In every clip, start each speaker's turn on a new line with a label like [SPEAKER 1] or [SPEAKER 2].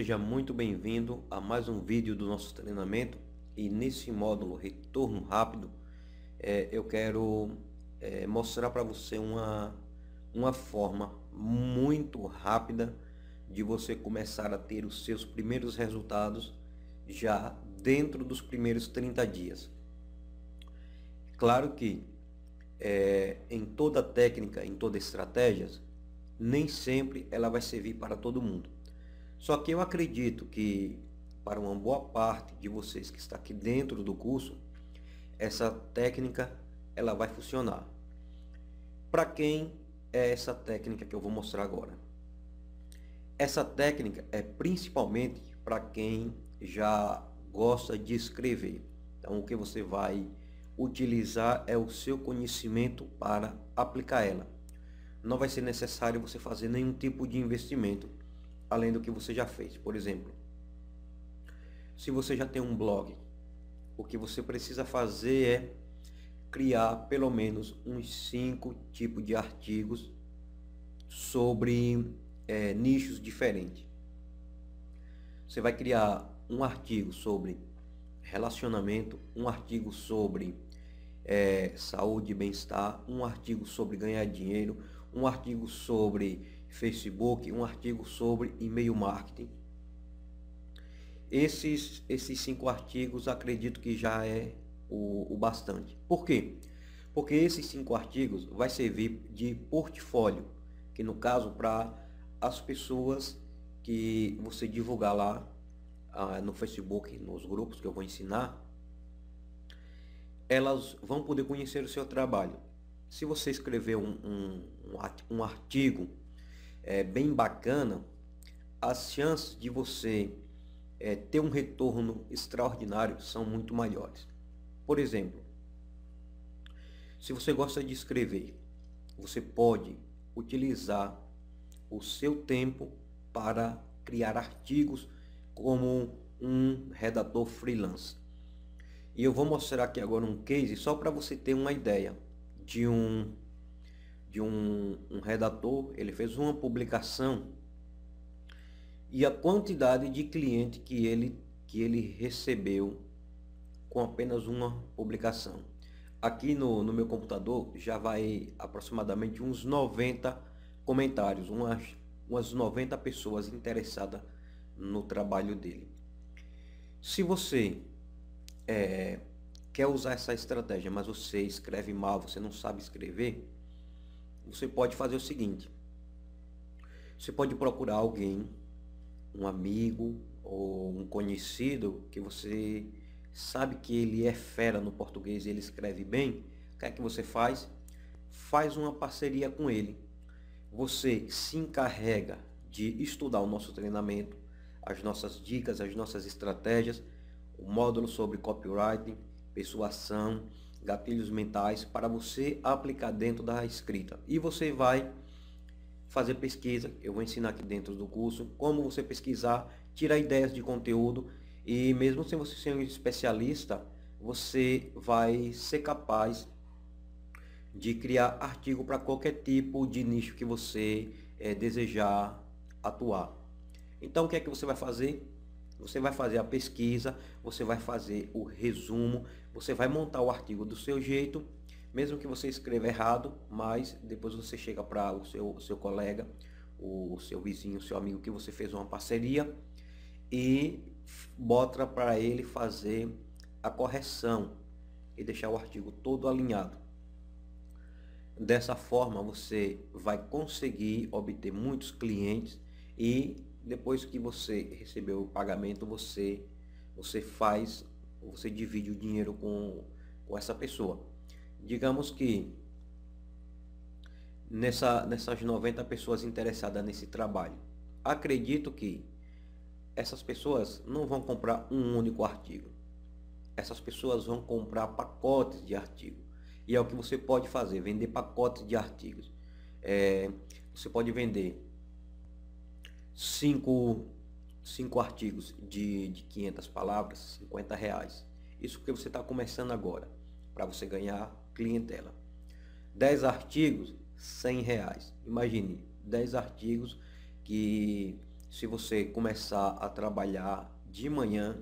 [SPEAKER 1] Seja muito bem-vindo a mais um vídeo do nosso treinamento e nesse módulo retorno rápido é, eu quero é, mostrar para você uma, uma forma muito rápida de você começar a ter os seus primeiros resultados já dentro dos primeiros 30 dias. Claro que é, em toda técnica, em toda estratégia, nem sempre ela vai servir para todo mundo só que eu acredito que para uma boa parte de vocês que está aqui dentro do curso, essa técnica ela vai funcionar. Para quem é essa técnica que eu vou mostrar agora? Essa técnica é principalmente para quem já gosta de escrever. Então o que você vai utilizar é o seu conhecimento para aplicar ela. Não vai ser necessário você fazer nenhum tipo de investimento além do que você já fez. Por exemplo, se você já tem um blog, o que você precisa fazer é criar pelo menos uns cinco tipos de artigos sobre é, nichos diferentes. Você vai criar um artigo sobre relacionamento, um artigo sobre é, saúde e bem-estar, um artigo sobre ganhar dinheiro, um artigo sobre Facebook, um artigo sobre e-mail marketing. Esses, esses cinco artigos acredito que já é o, o bastante. Por quê? Porque esses cinco artigos vai servir de portfólio, que no caso para as pessoas que você divulgar lá ah, no Facebook, nos grupos que eu vou ensinar, elas vão poder conhecer o seu trabalho. Se você escrever um, um, um artigo é, bem bacana, as chances de você é, ter um retorno extraordinário são muito maiores. Por exemplo, se você gosta de escrever, você pode utilizar o seu tempo para criar artigos como um redator freelance. E eu vou mostrar aqui agora um case só para você ter uma ideia de um de um, um redator, ele fez uma publicação e a quantidade de cliente que ele, que ele recebeu com apenas uma publicação. Aqui no, no meu computador já vai aproximadamente uns 90 comentários, umas, umas 90 pessoas interessadas no trabalho dele. Se você é, quer usar essa estratégia, mas você escreve mal, você não sabe escrever, você pode fazer o seguinte: você pode procurar alguém, um amigo ou um conhecido que você sabe que ele é fera no português, e ele escreve bem. O que é que você faz? Faz uma parceria com ele. Você se encarrega de estudar o nosso treinamento, as nossas dicas, as nossas estratégias, o módulo sobre copywriting, persuasão, gatilhos mentais para você aplicar dentro da escrita. E você vai fazer pesquisa, eu vou ensinar aqui dentro do curso como você pesquisar, tirar ideias de conteúdo e mesmo sem você ser um especialista, você vai ser capaz de criar artigo para qualquer tipo de nicho que você é, desejar atuar. Então o que é que você vai fazer? Você vai fazer a pesquisa, você vai fazer o resumo, você vai montar o artigo do seu jeito, mesmo que você escreva errado, mas depois você chega para o seu, seu colega, o seu vizinho, o seu amigo que você fez uma parceria e bota para ele fazer a correção e deixar o artigo todo alinhado. Dessa forma você vai conseguir obter muitos clientes e depois que você recebeu o pagamento, você, você faz, você divide o dinheiro com, com essa pessoa. Digamos que nessa, nessas 90 pessoas interessadas nesse trabalho, acredito que essas pessoas não vão comprar um único artigo. Essas pessoas vão comprar pacotes de artigos. E é o que você pode fazer, vender pacotes de artigos. É, você pode vender cinco, cinco artigos de, de 500 palavras, 50 reais. Isso porque você está começando agora, para você ganhar clientela. 10 artigos, 100 reais. Imagine, 10 artigos que se você começar a trabalhar de manhã,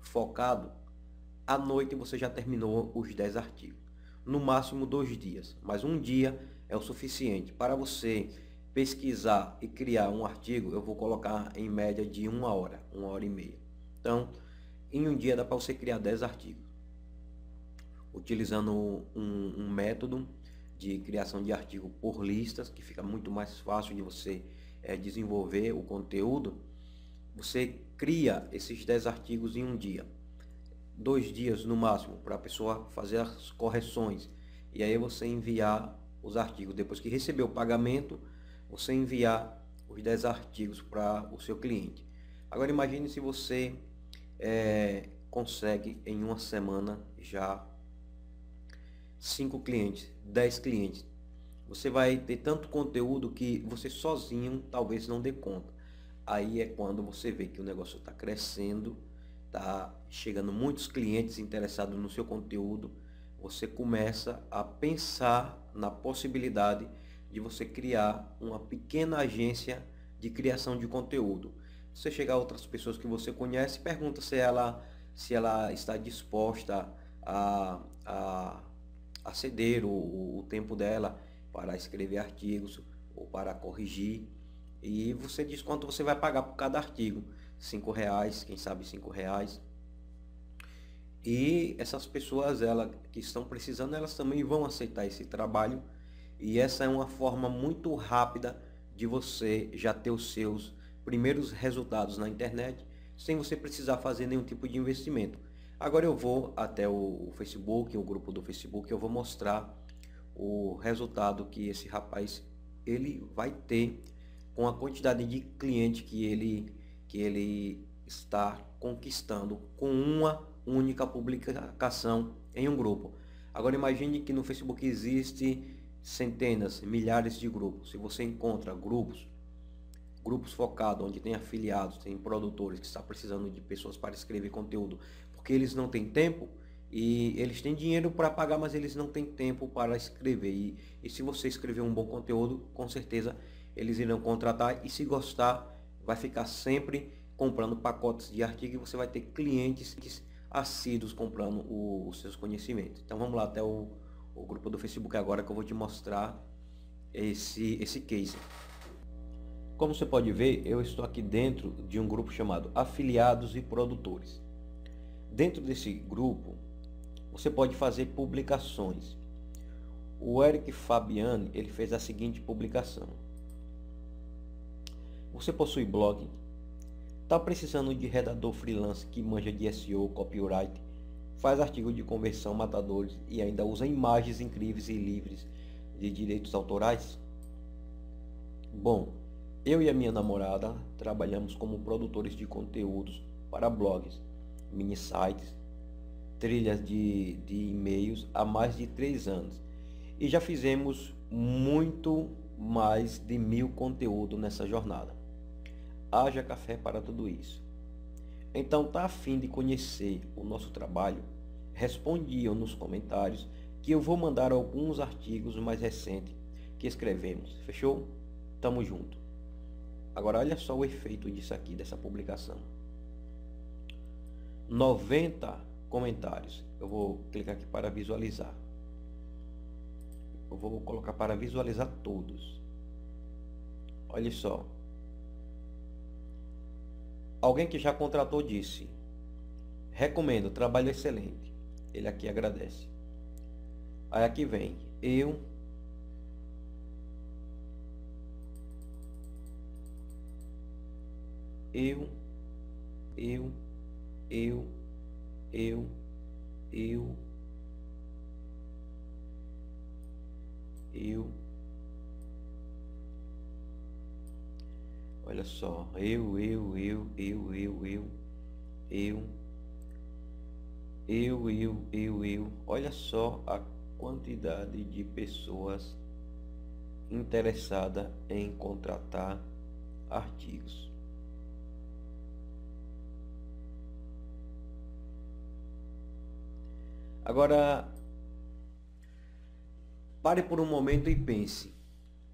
[SPEAKER 1] focado, à noite você já terminou os 10 artigos. No máximo dois dias, mas um dia é o suficiente para você pesquisar e criar um artigo, eu vou colocar em média de uma hora, uma hora e meia. Então, em um dia dá para você criar 10 artigos, utilizando um, um, método de criação de artigo por listas, que fica muito mais fácil de você é, desenvolver o conteúdo. Você cria esses 10 artigos em um dia, dois dias no máximo, para a pessoa fazer as correções e aí você enviar os artigos. Depois que receber o pagamento, você enviar os 10 artigos para o seu cliente. Agora imagine se você é, consegue em uma semana já 5 clientes, 10 clientes. Você vai ter tanto conteúdo que você sozinho talvez não dê conta. Aí é quando você vê que o negócio está crescendo, está chegando muitos clientes interessados no seu conteúdo. Você começa a pensar na possibilidade de de você criar uma pequena agência de criação de conteúdo. Você chegar a outras pessoas que você conhece, pergunta se ela, se ela está disposta a, a, a ceder o, o tempo dela para escrever artigos ou para corrigir. E você diz quanto você vai pagar por cada artigo. Cinco reais, quem sabe cinco reais. E essas pessoas ela, que estão precisando, elas também vão aceitar esse trabalho e essa é uma forma muito rápida de você já ter os seus primeiros resultados na internet sem você precisar fazer nenhum tipo de investimento. Agora eu vou até o Facebook, o grupo do Facebook, eu vou mostrar o resultado que esse rapaz ele vai ter com a quantidade de cliente que ele que ele está conquistando com uma única publicação em um grupo. Agora imagine que no Facebook existe centenas, milhares de grupos. Se você encontra grupos, grupos focados onde tem afiliados, tem produtores que está precisando de pessoas para escrever conteúdo, porque eles não têm tempo e eles têm dinheiro para pagar, mas eles não têm tempo para escrever. E, e se você escrever um bom conteúdo, com certeza eles irão contratar e se gostar, vai ficar sempre comprando pacotes de artigo e você vai ter clientes assíduos comprando o, os seus conhecimentos. Então vamos lá até o o grupo do Facebook agora que eu vou te mostrar esse, esse case. Como você pode ver, eu estou aqui dentro de um grupo chamado Afiliados e Produtores. Dentro desse grupo, você pode fazer publicações. O Eric Fabiani, ele fez a seguinte publicação. Você possui blog? Está precisando de redador freelance que manja de SEO, copyright faz artigo de conversão matadores e ainda usa imagens incríveis e livres de direitos autorais? Bom, eu e a minha namorada trabalhamos como produtores de conteúdos para blogs, mini sites, trilhas de, de e-mails há mais de três anos e já fizemos muito mais de mil conteúdo nessa jornada. Haja café para tudo isso. Então, tá afim de conhecer o nosso trabalho? Respondiam nos comentários que eu vou mandar alguns artigos mais recentes que escrevemos. Fechou? Tamo junto. Agora olha só o efeito disso aqui, dessa publicação. 90 comentários. Eu vou clicar aqui para visualizar. Eu vou colocar para visualizar todos. Olha só. Alguém que já contratou disse: Recomendo, trabalho excelente. Ele aqui agradece. Aí aqui vem: Eu eu, eu, eu, eu, eu, eu. Olha só, eu, eu, eu, eu, eu, eu, eu, eu, eu, eu, eu. Olha só a quantidade de pessoas interessada em contratar artigos. Agora, pare por um momento e pense.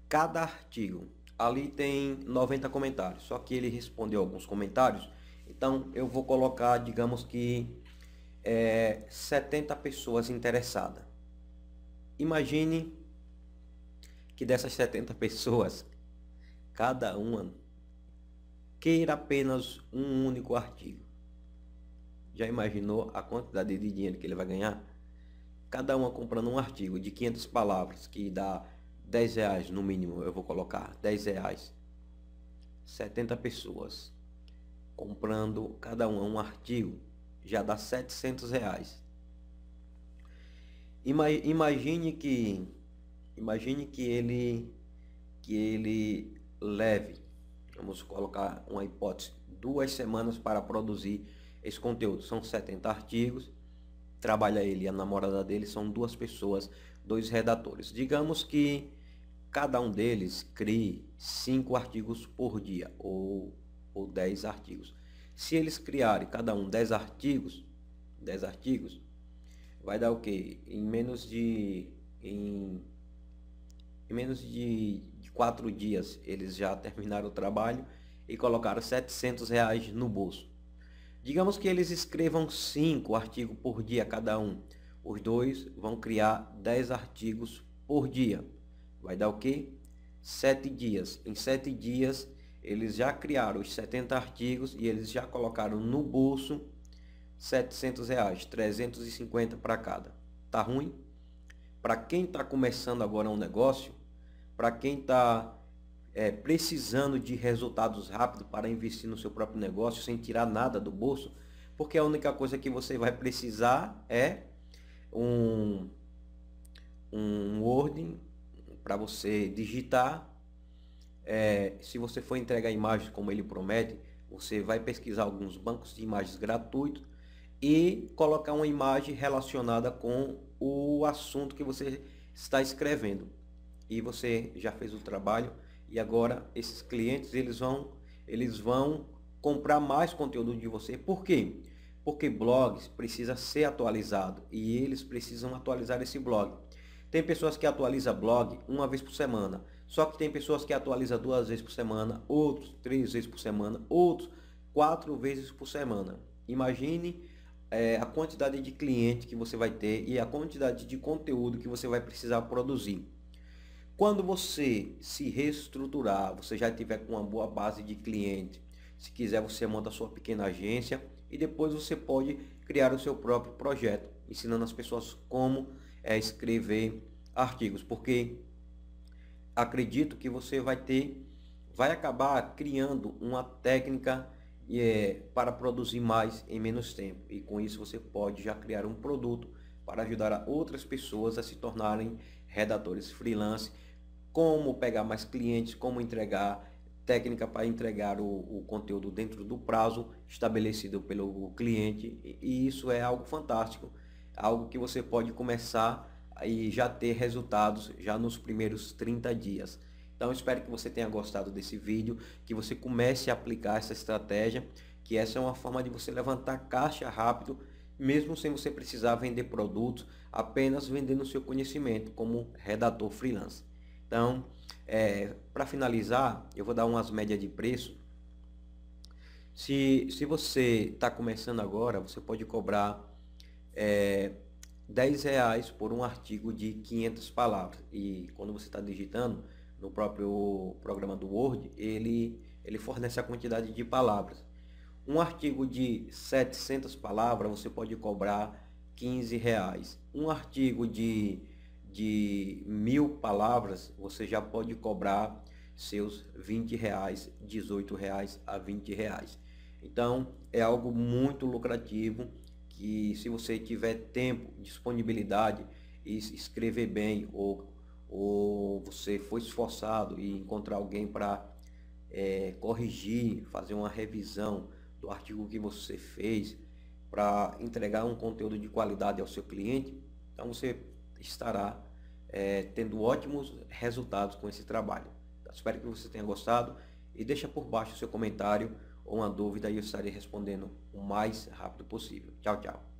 [SPEAKER 1] Cada artigo ali tem 90 comentários, só que ele respondeu alguns comentários, então eu vou colocar, digamos que é, 70 pessoas interessadas. Imagine que dessas 70 pessoas, cada uma queira apenas um único artigo. Já imaginou a quantidade de dinheiro que ele vai ganhar? Cada uma comprando um artigo de 500 palavras, que dá 10 reais no mínimo eu vou colocar, 10 reais. 70 pessoas comprando cada um um artigo, já dá 700 reais. Imagine que, imagine que ele, que ele leve, vamos colocar uma hipótese, duas semanas para produzir esse conteúdo. São 70 artigos, trabalha ele e a namorada dele, são duas pessoas, dois redatores. Digamos que Cada um deles crie cinco artigos por dia ou, ou 10 artigos. Se eles criarem cada um 10 artigos, 10 artigos, vai dar o quê? Em menos de em, em menos de, de quatro dias eles já terminaram o trabalho e colocaram 700 reais no bolso. Digamos que eles escrevam cinco artigos por dia cada um. Os dois vão criar 10 artigos por dia. Vai dar o quê? Sete dias. Em sete dias, eles já criaram os 70 artigos e eles já colocaram no bolso 700 reais, 350 para cada. Tá ruim? Para quem está começando agora um negócio, para quem está é, precisando de resultados rápidos para investir no seu próprio negócio sem tirar nada do bolso, porque a única coisa que você vai precisar é um, um Word para você digitar. É, se você for entregar imagens como ele promete, você vai pesquisar alguns bancos de imagens gratuitos e colocar uma imagem relacionada com o assunto que você está escrevendo. E você já fez o trabalho e agora esses clientes eles vão eles vão comprar mais conteúdo de você. Por quê? Porque blogs precisa ser atualizado e eles precisam atualizar esse blog. Tem pessoas que atualizam blog uma vez por semana. Só que tem pessoas que atualizam duas vezes por semana, outros três vezes por semana, outros quatro vezes por semana. Imagine é, a quantidade de cliente que você vai ter e a quantidade de conteúdo que você vai precisar produzir. Quando você se reestruturar, você já tiver com uma boa base de cliente, se quiser você monta a sua pequena agência e depois você pode criar o seu próprio projeto, ensinando as pessoas como é, escrever artigos, porque acredito que você vai ter, vai acabar criando uma técnica é, para produzir mais em menos tempo. E com isso você pode já criar um produto para ajudar outras pessoas a se tornarem redatores freelance, como pegar mais clientes, como entregar técnica para entregar o, o, conteúdo dentro do prazo estabelecido pelo cliente e isso é algo fantástico algo que você pode começar e já ter resultados já nos primeiros 30 dias. Então espero que você tenha gostado desse vídeo, que você comece a aplicar essa estratégia, que essa é uma forma de você levantar caixa rápido, mesmo sem você precisar vender produtos, apenas vendendo seu conhecimento como redator freelance. Então, é, para finalizar, eu vou dar umas médias de preço. Se, se você está começando agora, você pode cobrar é, 10 reais por um artigo de 500 palavras. E quando você está digitando no próprio programa do Word, ele, ele fornece a quantidade de palavras. Um artigo de 700 palavras você pode cobrar 15 reais. Um artigo de, de mil palavras você já pode cobrar seus 20 reais, 18 reais a 20 reais. Então é algo muito lucrativo que se você tiver tempo, disponibilidade e escrever bem ou, ou você for esforçado e encontrar alguém para é, corrigir, fazer uma revisão do artigo que você fez para entregar um conteúdo de qualidade ao seu cliente, então você estará é, tendo ótimos resultados com esse trabalho. Então, espero que você tenha gostado e deixa por baixo o seu comentário uma dúvida e eu estarei respondendo o mais rápido possível. Tchau, tchau.